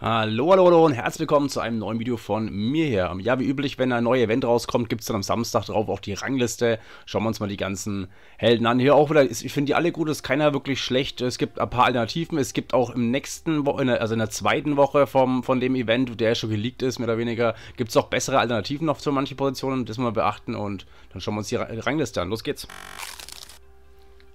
Hallo, hallo, hallo und herzlich willkommen zu einem neuen Video von mir hier. Ähm, ja, wie üblich, wenn ein neues Event rauskommt, gibt es dann am Samstag drauf auch die Rangliste. Schauen wir uns mal die ganzen Helden an. Hier auch wieder, ich finde die alle gut, ist keiner wirklich schlecht. Es gibt ein paar Alternativen. Es gibt auch im nächsten Woche, also in der zweiten Woche vom, von dem Event, der schon geleakt ist, mehr oder weniger, gibt es auch bessere Alternativen noch für manche Positionen. Das müssen wir beachten und dann schauen wir uns die Rangliste an. Los geht's.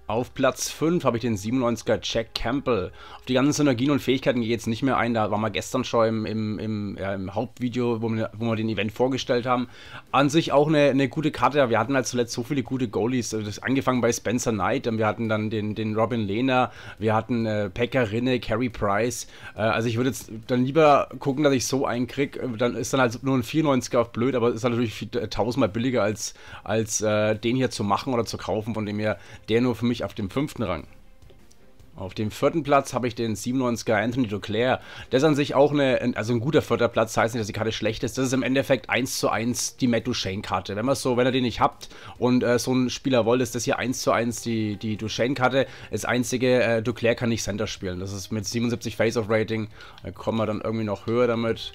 Auf Platz 5 habe ich den 97er Jack Campbell. Auf die ganzen Synergien und Fähigkeiten gehe ich jetzt nicht mehr ein. Da waren wir gestern schon im, im, im, ja, im Hauptvideo, wo wir, wo wir, den Event vorgestellt haben. An sich auch eine, eine, gute Karte. Wir hatten halt zuletzt so viele gute Goalies. Also das angefangen bei Spencer Knight. Ähm, wir hatten dann den, den Robin Lehner. Wir hatten äh, Pekka Carey Price. Äh, also ich würde jetzt dann lieber gucken, dass ich so einen kriege. Äh, dann ist dann halt nur ein 94er auf blöd, aber ist dann natürlich äh, tausendmal billiger als, als äh, den hier zu machen oder zu kaufen. Von dem her, der nur für mich mich auf dem fünften Rang. Auf dem vierten Platz habe ich den 97er Anthony Duclair. Der ist an sich auch eine, also ein guter vierter Platz, heißt nicht, dass die Karte schlecht ist. Das ist im Endeffekt 1 zu 1 die Matt Duchesne-Karte. Wenn man so, wenn ihr den nicht habt und äh, so ein Spieler wollt, ist das hier 1 zu 1 die, die Duchesne-Karte. Das einzige, äh, Duclair kann nicht Center spielen. Das ist mit 77 Face-Off-Rating, Da kommen wir dann irgendwie noch höher damit.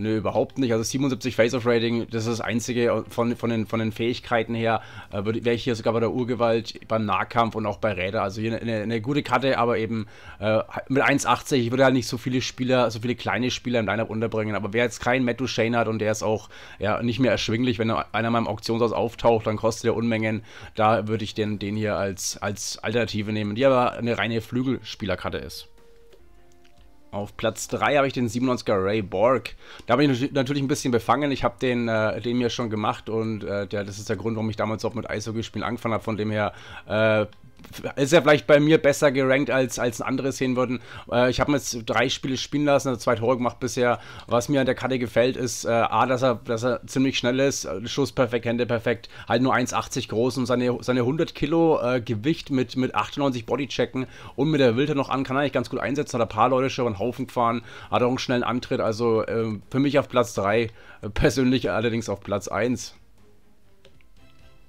Nö, überhaupt nicht. Also 77 Face-Off Rating, das ist das einzige von, von, den, von den Fähigkeiten her. Äh, Wäre ich hier sogar bei der Urgewalt, beim Nahkampf und auch bei Räder. Also hier eine, eine gute Karte, aber eben äh, mit 1,80. Ich würde halt nicht so viele Spieler, so viele kleine Spieler im Lineup unterbringen. Aber wer jetzt keinen Matt Duchesne hat und der ist auch ja, nicht mehr erschwinglich, wenn einer mal im Auktionshaus auftaucht, dann kostet er Unmengen. Da würde ich den, den hier als, als Alternative nehmen, die aber eine reine Flügelspielerkarte ist. Auf Platz 3 habe ich den 97er Ray Borg. Da habe ich natürlich ein bisschen befangen. Ich habe den, äh, den mir schon gemacht und äh, der, das ist der Grund, warum ich damals auch mit Eishockey spielen angefangen habe. Von dem her äh, ist ja vielleicht bei mir besser gerankt als, als ein anderes sehen würden. Äh, ich habe mir jetzt drei Spiele spielen lassen, also zwei Tore gemacht bisher. Was mir an der Karte gefällt, ist äh, A, dass er, dass er ziemlich schnell ist, äh, Schuss perfekt, Hände perfekt, halt nur 1,80 groß und seine, seine 100 Kilo äh, Gewicht mit, mit 98 Bodychecken und mit der Wilde noch an, kann er eigentlich ganz gut einsetzen. Hat ein paar Leute schon einen Haufen gefahren, hat auch einen schnellen Antritt. Also ähm, für mich auf Platz 3, äh, persönlich allerdings auf Platz 1.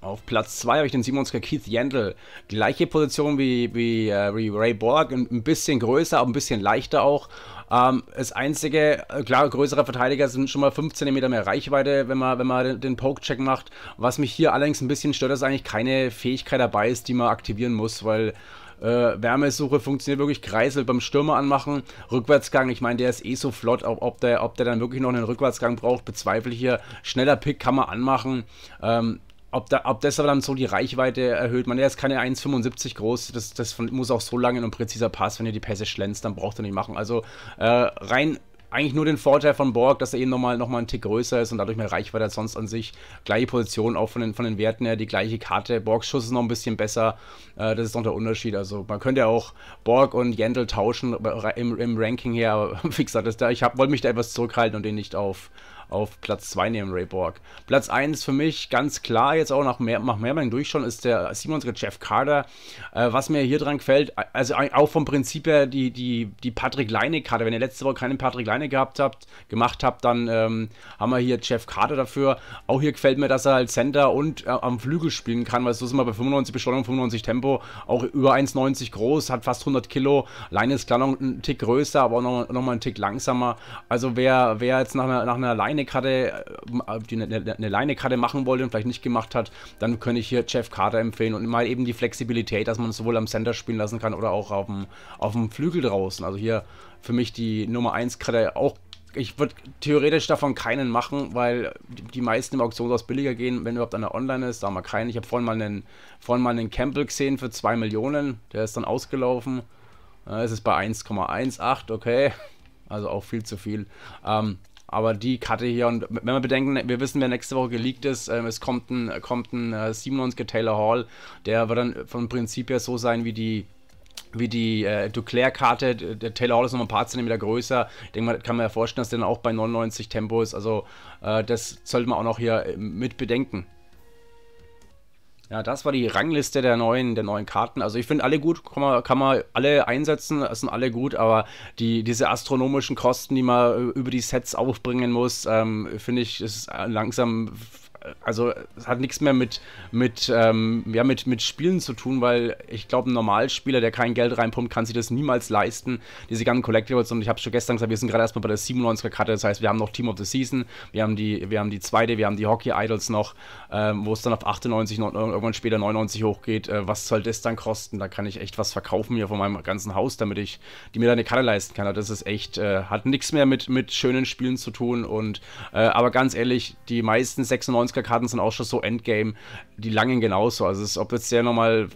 Auf Platz 2 habe ich den 97er Keith Yandel. Gleiche Position wie, wie, äh, wie Ray Borg, ein bisschen größer, aber ein bisschen leichter auch. Ähm, das einzige, äh, klar, größere Verteidiger sind schon mal 5 cm mehr Reichweite, wenn man, wenn man den Poke-Check macht. Was mich hier allerdings ein bisschen stört, dass eigentlich keine Fähigkeit dabei ist, die man aktivieren muss, weil äh, Wärmesuche funktioniert wirklich Kreisel beim Stürmer anmachen. Rückwärtsgang, ich meine, der ist eh so flott. Ob, ob, der, ob der dann wirklich noch einen Rückwärtsgang braucht, bezweifle ich hier. Schneller Pick kann man anmachen. Ähm, ob, da, ob das aber dann so die Reichweite erhöht. Man, er ist keine 1,75 groß, das, das muss auch so lange und präziser Pass, wenn ihr die Pässe schlänzt, dann braucht er nicht machen. Also äh, rein eigentlich nur den Vorteil von Borg, dass er eben nochmal noch mal einen Tick größer ist und dadurch mehr Reichweite hat sonst an sich. Gleiche Position, auch von den, von den Werten her die gleiche Karte. Borgs Schuss ist noch ein bisschen besser. Äh, das ist noch der Unterschied. Also man könnte ja auch Borg und Jendel tauschen im, im Ranking her. Aber wie gesagt, das da, ich wollte mich da etwas zurückhalten und den nicht auf, auf Platz 2 neben Ray Borg. Platz 1 für mich ganz klar, jetzt auch nach, mehr, nach mehrmaligen Durchschauen, ist der 97er Jeff Carter. Äh, was mir hier dran gefällt, äh, also auch vom Prinzip her die, die, die Patrick Leine-Karte. Wenn ihr letzte Woche keinen Patrick Leine gehabt habt, gemacht habt, dann ähm, haben wir hier Jeff Carter dafür. Auch hier gefällt mir, dass er halt Center und äh, am Flügel spielen kann, weil so sind wir bei 95 Beschleunigung, 95 Tempo, auch über 1,90 groß, hat fast 100 Kilo. Leine ist klar noch ein Tick größer, aber auch noch, noch mal einen Tick langsamer. Also wer, wer jetzt nach einer, nach einer Leine Leine gerade, äh, die eine, eine Leine gerade machen wollte und vielleicht nicht gemacht hat, dann könnte ich hier Jeff Carter empfehlen und mal eben die Flexibilität, dass man sowohl am Center spielen lassen kann oder auch auf dem, auf dem Flügel draußen. Also hier für mich die Nummer 1 gerade auch ich würde theoretisch davon keinen machen, weil die meisten im Auktionshaus billiger gehen, wenn überhaupt einer online ist, da haben wir keinen. Ich habe vorhin mal einen vorhin mal einen Campbell gesehen für 2 Millionen, der ist dann ausgelaufen. Es ist bei 1,18, okay. Also auch viel zu viel. Ähm, aber die Karte hier, und wenn wir bedenken, wir wissen, wer nächste Woche geleakt ist, äh, es kommt ein, kommt ein äh, 97er Taylor Hall, der wird dann vom Prinzip her so sein wie die wie die äh, Duclair-Karte. Der Taylor Hall ist noch ein paar Zentimeter größer. Ich denke mal, kann man ja vorstellen, dass der dann auch bei 99 Tempo ist. Also äh, das sollte man auch noch hier äh, mit bedenken. Ja, das war die Rangliste der neuen, der neuen Karten. Also ich finde alle gut, kann man, kann man alle einsetzen, es sind alle gut, aber die, diese astronomischen Kosten, die man äh, über die Sets aufbringen muss, ähm, finde ich, ist äh, langsam also es hat nichts mehr mit, mit, ähm, ja, mit, mit Spielen zu tun, weil ich glaube, ein Normalspieler, der kein Geld reinpumpt, kann sich das niemals leisten, diese ganzen Collectibles. Und ich habe schon gestern gesagt, wir sind gerade erstmal bei der 97er Karte, das heißt, wir haben noch Team of the Season, wir haben die, wir haben die zweite, wir haben die Hockey Idols noch, ähm, wo es dann auf 98, 99, irgendwann später 99 hochgeht. Äh, was soll das dann kosten? Da kann ich echt was verkaufen hier von meinem ganzen Haus, damit ich die mir da eine Karte leisten kann. Also, das ist echt, äh, hat nichts mehr mit, mit schönen Spielen zu tun. Und äh, aber ganz ehrlich, die meisten 96 Ansgar-Karten sind auch schon so Endgame, die langen genauso. Also ist, ob jetzt der nochmal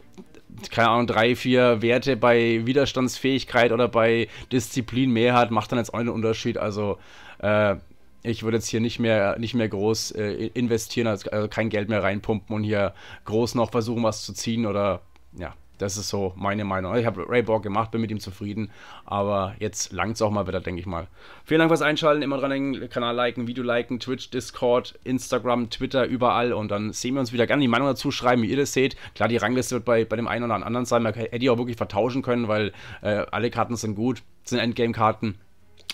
keine Ahnung, drei, vier Werte bei Widerstandsfähigkeit oder bei Disziplin mehr hat, macht dann jetzt auch einen Unterschied. Also äh, ich würde jetzt hier nicht mehr, nicht mehr groß äh, investieren, also kein Geld mehr reinpumpen und hier groß noch versuchen, was zu ziehen oder ja, das ist so meine Meinung. Ich habe Ray Borg gemacht, bin mit ihm zufrieden. Aber jetzt langt es auch mal wieder, denke ich mal. Vielen Dank fürs Einschalten. Immer dran denken, Kanal liken, Video liken, Twitch, Discord, Instagram, Twitter, überall. Und dann sehen wir uns wieder. Gerne die Meinung dazu schreiben, wie ihr das seht. Klar, die Rangliste wird bei, bei dem einen oder anderen sein. Man hätte die auch wirklich vertauschen können, weil äh, alle Karten sind gut. Das sind Endgame-Karten.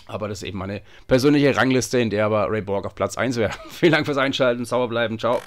Aber das ist eben meine persönliche Rangliste, in der aber Ray Borg auf Platz 1 wäre. Vielen Dank fürs Einschalten. Sauber bleiben. Ciao.